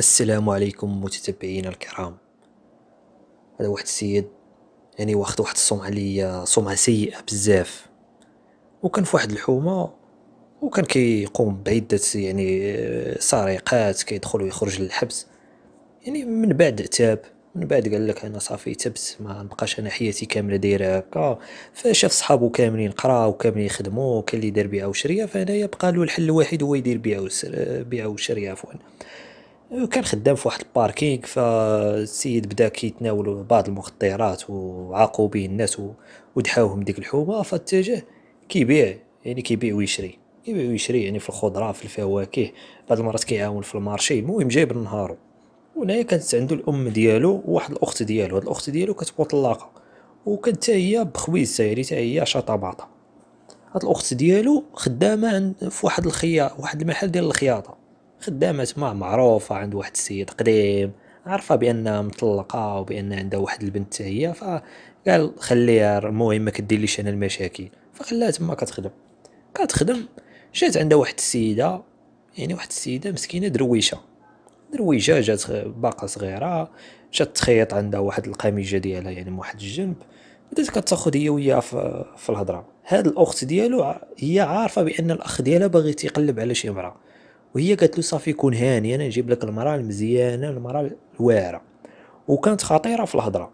السلام عليكم متتبعينا الكرام هذا واحد السيد يعني واخد واحد السمعة ليا سمعة سيئة بزاف وكان في واحد الحومة وكان كيقوم بعدة يعني آه، سرقات كيدخل ويخرج للحبس يعني من بعد تاب من بعد قال لك انا صافي تبت ما نبقاش انا حياتي كامله دايره هكا فشاف صحابو كاملين قراو كاملين يخدموا وكاين اللي دار بيع وشريه فهنايا بقى له الحل الوحيد هو يدير بيع آه، وشريه عفوا أيوة، كان خدام في واحد الباركينغ فالسيد بدا كيتناول بعض المخدرات وعاقوا به الناس ودحاوهم ديك الحومه فاتجه كيبيع يعني كيبيع ويشري كيبيع ويشري يعني في الخضره في الفواكه بعض المرات كيعاون في المارشي المهم جايب نهارو وهنايا كانت عنده الام ديالو وواحد الاخت ديالو هاد الاخت ديالو كتبقى طلاقه وكانت هي بخويزه يعني حتى هي شطباطه هاد الاخت ديالو خدامه عند في واحد الخياط واحد المحل ديال الخياطه خدامة تما معروفة عند واحد السيد قديم عارفة بأنها مطلقة وبأن عندها واحد البنت حتى هي فقال خليها المهم ما كديرليش أنا المشاكل فخلاها تما كتخدم كتخدم جات عندها واحد السيدة يعني واحد السيدة مسكينة درويشة درويشة جات باقة صغيرة جات تخيط عندها واحد القميجة ديالها يعني من واحد الجنب بدات كتاخد هي وياها في, في الهضره هاد الاخت ديالو هي عارفه بان الاخ ديالها باغي تيقلب على شي امراه وهي قالت له صافي كون هاني انا نجيب لك المراه المزيانه المراه الواعره وكانت خطيره في الهضره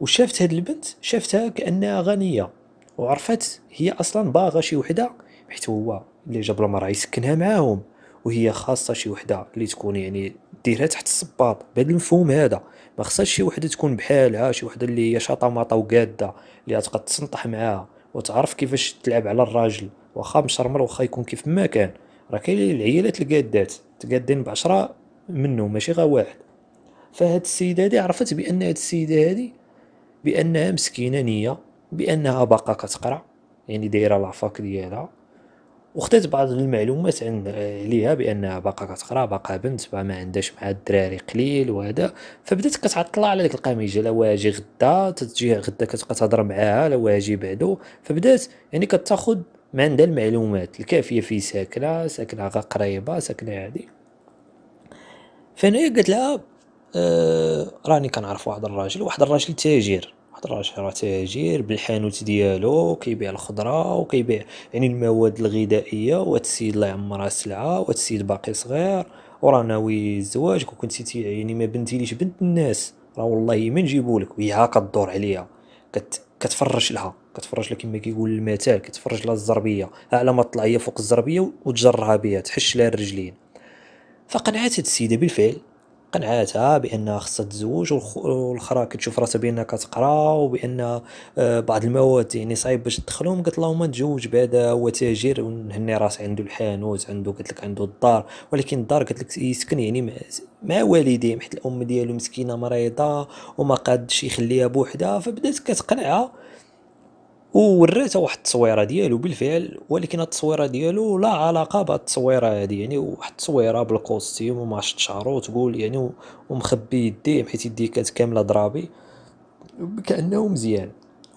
وشافت هاد البنت شافتها كانها غنيه وعرفت هي اصلا باغا شي وحده حيت هو اللي جاب له المراه يسكنها معاهم وهي خاصه شي وحده اللي تكون يعني ديرها تحت الصباط بهذا المفهوم هذا ما خصهاش شي وحده تكون بحالها شي وحده اللي هي شطماطه وقاده اللي تقدر تسنطح معاها وتعرف كيفاش تلعب على الراجل واخا مشرمر واخا يكون كيف ما كان راه كاين العيالات القادات تقادين بعشرة منهم ماشي غا واحد فهاد السيدة هادي عرفت بأن هاد السيدة هادي بأنها مسكينة نية بأنها باقا كتقرا يعني دايرة لافاك ديالها وخدات بعض المعلومات عن عليها بانها باقا كتقرا باقا بنت ما عندهاش مع الدراري قليل وهذا فبدات كتعطل على ديك القميجه لا واجي غدا تجي غدا كتبقى تهضر معاها لا واجي بعدو فبدات يعني كتاخد ما عندها المعلومات الكافيه في ساكنه ساكنه غا قريبه ساكنه هادي فهنايا قالت لها آه راني كنعرف واحد الراجل واحد الراجل تاجر واحد الراجل راه تاجر بالحانوت ديالو كيبيع الخضره وكيبيع يعني المواد الغذائيه وهاد السيد الله يعمرها سلعه وهاد السيد باقي صغير ورا ناوي زواجك وكنتي يعني ما بنتيليش بنت الناس راه والله ما نجيبولك وهي هاكا الدور عليها كت كتفرش لها كتفرج لك كما كيقول المثال كتفرج لها الزربيه على ما طلع هي فوق الزربيه وتجرها بها تحش لها الرجلين فقنعات هاد السيده بالفعل قنعاتها بانها خصها تزوج والاخرى كتشوف راسها بانها كتقرا وبان آه، بعض المواد يعني صعيب باش تدخلهم قالت اللهم تزوج بعدا هو تاجر ونهني راسي عنده الحانوت عنده قالت لك عنده الدار ولكن الدار قالت لك يسكن يعني مع والديه حيت الام ديالو مسكينه مريضه وما قادش يخليها بوحدها فبدات كتقنعها وراته واحد التصويره ديالو بالفعل ولكن التصويره ديالو لا علاقه بهاد التصويره هادي يعني واحد التصويره بالكوستيم وما شعرو تقول يعني ومخبي يديه حيت يديه كانت كامله ضرابي كانه مزيان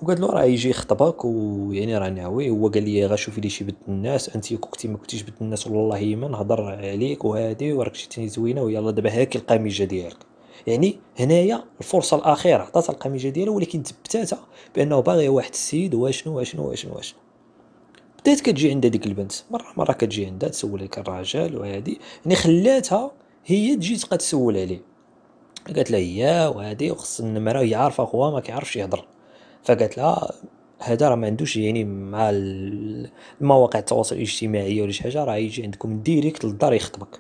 وقال له راه يجي يخطبك ويعني راه ناوي هو قال لي غشوفي لي شي بنت الناس انت كنتي ما كنتيش بنت الناس والله ما نهضر عليك وهادي وراك شتيني زوينه ويلا دابا هاكي القميجه ديالك يعني هنايا الفرصه الاخيره عطات القميجه ديالو ولكن ثبتاتها بانه باغي واحد السيد واشنو واشنو واشنو واشنو بدات كتجي عند ديك البنت مره مره كتجي عندها تسول لك الراجل وهادي يعني خلاتها هي تجي تبقى تسول عليه قالت لها يا وهادي وخص النمره هي عارفه خوها ما كيعرفش يهضر فقالت لها هذا راه ما عندوش يعني مع المواقع التواصل الاجتماعي ولا شي حاجه راه يجي عندكم ديريكت للدار يخطبك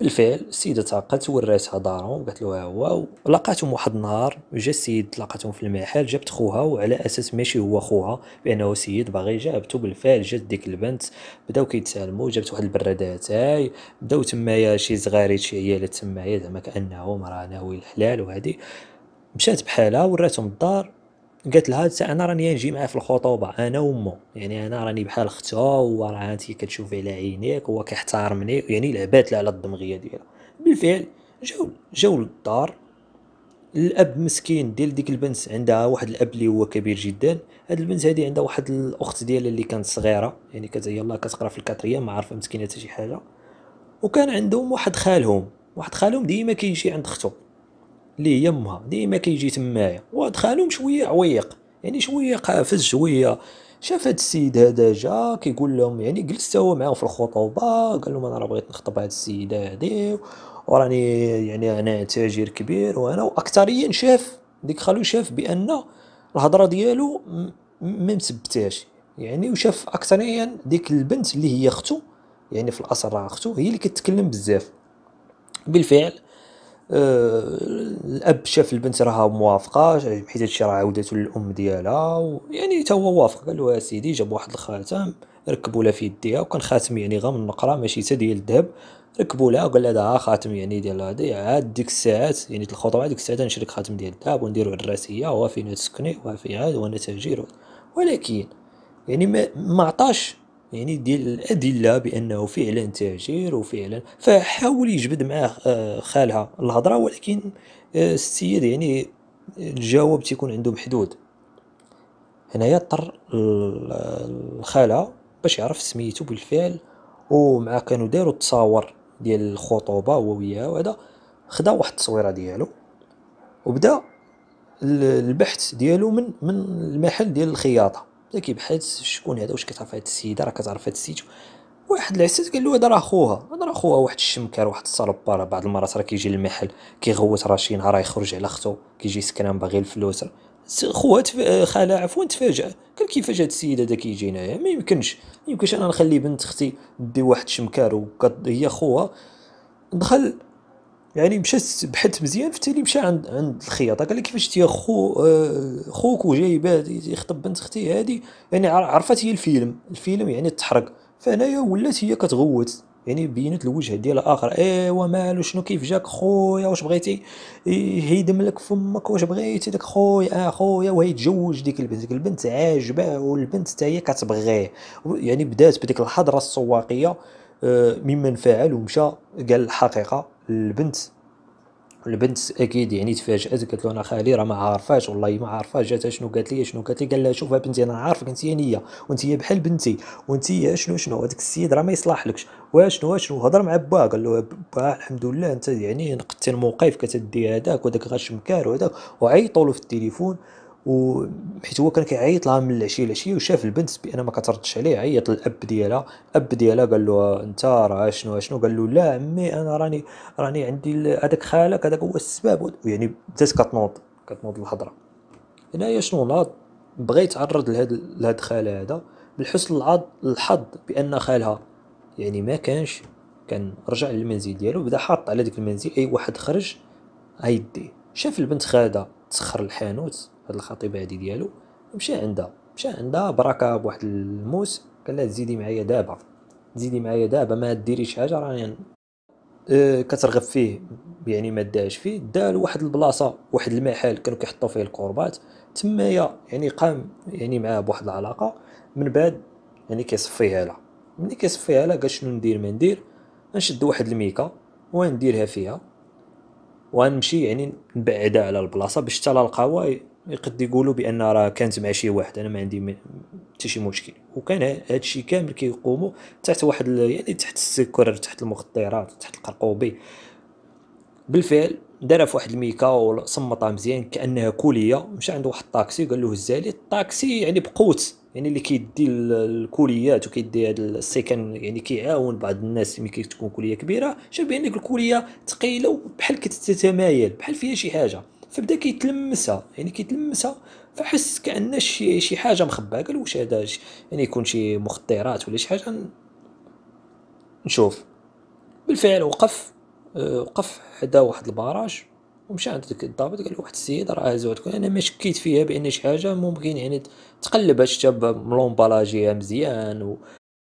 بالفعل السيده تعقدت وراتها دارهم قالت له هو ولقاتهم واحد النهار جا السيد لقاتهم في المحل جابت خوها وعلى اساس ماشي هو خوها بانه سيد باغي جابته بالفعل جات ديك البنت بداو كيتسالموا جابت واحد البرادات هاي بداو تمايا شي زغاريت شي عيالات تمايا زعما كانهم راه ناوي الحلال وهذه مشات بحالها وراتهم الدار قالت لها حتى انا راني نجي معاه في الخطوبه انا وامه يعني انا راني بحال اختها آه، وراه انت كتشوفي على عينيك هو كيحتارمني يعني لعبات على الدمغيه ديالها بالفعل جاو جاو للدار الاب مسكين ديال ديك البنت عندها واحد الاب اللي هو كبير جدا هاد البنت هادي عندها واحد الاخت ديالها اللي كانت صغيره يعني كانت الله كتقرا في الكاتريام ما عارفه مسكينه حتى شي حاجه وكان عندهم واحد خالهم واحد خالهم ديما كيجي عند اختو اللي هي ديما كيجي تمايا ودخلهم شويه عويق يعني شويه قافز شويه شاف هاد السيد هذا جا كيقول لهم يعني جلس هو معاهم في الخطوبه قال لهم انا راه بغيت نخطب هاد السيده هادي وراني يعني انا تاجر كبير وانا واكثريا شاف ديك خالو شاف بان الهضره ديالو ما مثبتاش يعني وشاف اكثريا ديك البنت اللي هي اختو يعني في الاصل راه اختو هي اللي كتكلم بزاف بالفعل آه، الاب شاف البنت راها موافقه حيت هادشي راه عاوداتو للام ديالها يعني تا هو وافق قال له سيدي جاب واحد الخاتم ركبوا لها في يديها وكان خاتم يعني غير من النقره ماشي حتى ديال الذهب ركبوا لها وقال لها هذا خاتم يعني ديال هادي عاد ديك الساعات يعني الخطوه ديك الساعات نشري خاتم ديال الذهب ونديرو الراسيه وها فين تسكني وها فين وانا تاجر ولكن يعني ما عطاش يعني ديال الادله بانه فعلا تاجر وفعلا فحاول يجبد مع آه، خالها الهضره ولكن آه، السيد يعني الجواب تيكون عنده محدود هنايا اضطر الخاله باش يعرف سميتو بالفعل ومع كانوا داروا التصاور ديال الخطوبه هو وياها وهذا خدا واحد التصويره ديالو وبدا البحث ديالو من من المحل ديال الخياطه بدا كيبحث شكون هذا واش كتعرف هاد السيده راه كتعرف هاد السيد واحد العساس قال له هذا راه خوها هذا راه خوها واحد الشمكار واحد الصلبه راه بعض المرات راه كيجي للمحل كيغوت راه شي نهار يخرج على اختو كيجي سكران باغي الفلوس خوها خالها عفوا تفاجأ قال كيفاش هاد السيد هذا كيجي هنايا ما يمكنش ما يمكنش انا نخلي بنت اختي دي واحد الشمكار وهي خوها دخل يعني مشى بحت مزيان في التالي مشى عند عند الخياطه قال لك كيفاش انت خو آه، خوك وجاي يخطب بنت اختي هذه يعني عرفت هي الفيلم الفيلم يعني تحرق فهنايا ولات هي كتغوت يعني بينت الوجه ديال اخر ايوا مالو شنو كيف جاك خويا واش بغيتي يهيدم لك فمك واش بغيتي داك خويا اخويا آه، وهي تزوج ديك البنت ديك البنت عاجبه والبنت حتى هي كتبغيه يعني بدات بديك الحضره السواقيه آه، ممن فعل ومشى قال الحقيقه البنت البنت اكيد يعني تفاجات قالت له انا خالي راه ما عارفاش والله ما عارفاش جاتها شنو قالت لي شنو قالت لي قال لها شوف بنتي انا عارفك انت نيه يعني وانت بحال بنتي وانت شنو شنو هذاك السيد راه ما يصلحلكش واشنو واشنو هضر مع باه قال له باه الحمد لله انت يعني نقدتي الموقف كتدي هذاك وداك غاش مكار وهذاك وعيطوا له في التليفون وحيت هو كان كيعيط لها من العشيه للعشيه وشاف البنت بان ما كتردش عليه عيط للاب ديالها الاب ديالها قال له انت راه شنو شنو قال له لا عمي انا راني راني عندي هذاك خالك هذاك هو السبب يعني بدات كتنوض كتنوض الهضره هنايا شنو ناض بغى يتعرض لهاد لهاد خاله هذا بالحسن الحظ بان خالها يعني ما كانش كان رجع للمنزل ديالو بدا حاط على ديك المنزل اي واحد خرج هيديه شاف البنت خاده تسخر الحانوت هاد الخطيبه هادي ديالو مشى عندها مشى عندها براكا بواحد الموس قال لها تزيدي معايا دابا تزيدي معايا دابا ما ديريش حاجه راني يعني كترغب فيه يعني ما داش فيه دا لواحد البلاصه واحد المحل كانوا كيحطوا فيه القربات تمايا يعني قام يعني معاه بواحد العلاقه من بعد يعني كيصفيها لها ملي كيصفيها لها قال شنو ندير ما ندير نشد واحد الميكا ونديرها فيها ونمشي يعني نبعدها على البلاصه باش حتى القهوه يقد يقولوا بان راه كانت مع شي واحد انا ما عندي حتى شي مشكل وكان هادشي كامل كيقوموا تحت واحد يعني تحت السكر تحت المخدرات تحت القرقوبي بالفعل دارها في واحد الميكا وصمطها مزيان كانها كوليه مشى عند واحد الطاكسي قال له هزالي الطاكسي يعني بقوت يعني اللي كيدي الكليات وكيدي هذا السكن يعني كيعاون بعض الناس ملي كتكون كليه كبيره شاف ديك الكليه ثقيله بحال كتتمايل بحال فيها شي حاجه فبدا كيتلمسها يعني كيتلمسها فحس كان شي شي حاجه مخباه قال واش هذا يعني يكون شي مخدرات ولا شي حاجه نشوف بالفعل وقف آه، وقف حدا واحد البراج ومشى عند ديك الضابط قال له واحد السيد راه زوجتك انا ما شكيت فيها بان شي حاجه ممكن يعني تقلب هاد الشاب ملومبالاجي مزيان و...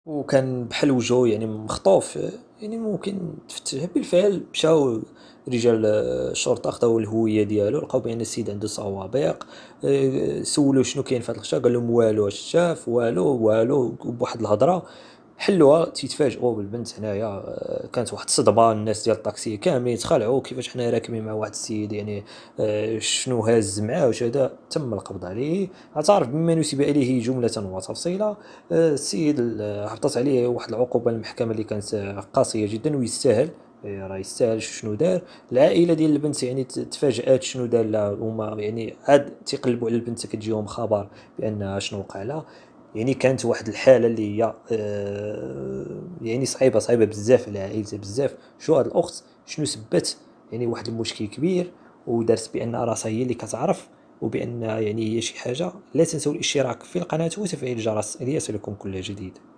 وكان بحال وجهه يعني مخطوف يعني ممكن تفتح بالفعل مشاو رجال الشرطه خداو الهويه ديالو لقاو بان السيد عنده صوابق آه، سولوه شنو كاين في هاد الخشا قال لهم والو شاف والو والو بواحد الهضره حلوها تيتفاجئوا بالبنت هنايا آه، كانت واحد الصدمه الناس ديال الطاكسي كاملين تخلعوا كيفاش حنا راكبين مع واحد السيد يعني آه، شنو هاز معاه واش هذا تم القبض عليه اعترف بما نسب اليه جمله وتفصيلا آه، السيد هبطت عليه واحد العقوبه المحكمه اللي كانت قاسيه جدا ويستاهل راه يستاهل شنو دار العائله ديال البنت يعني تفاجات شنو دار لها هما يعني عاد تيقلبوا على البنت كتجيهم خبر بان شنو وقع لها يعني كانت واحد الحاله اللي هي آه يعني صعيبه صعيبه بزاف على عائلتها بزاف شو هاد الاخت شنو سبت يعني واحد المشكل كبير ودارت بان راسها هي اللي كتعرف وبان يعني هي شي حاجه لا تنسوا الاشتراك في القناه وتفعيل الجرس ليصلكم كل جديد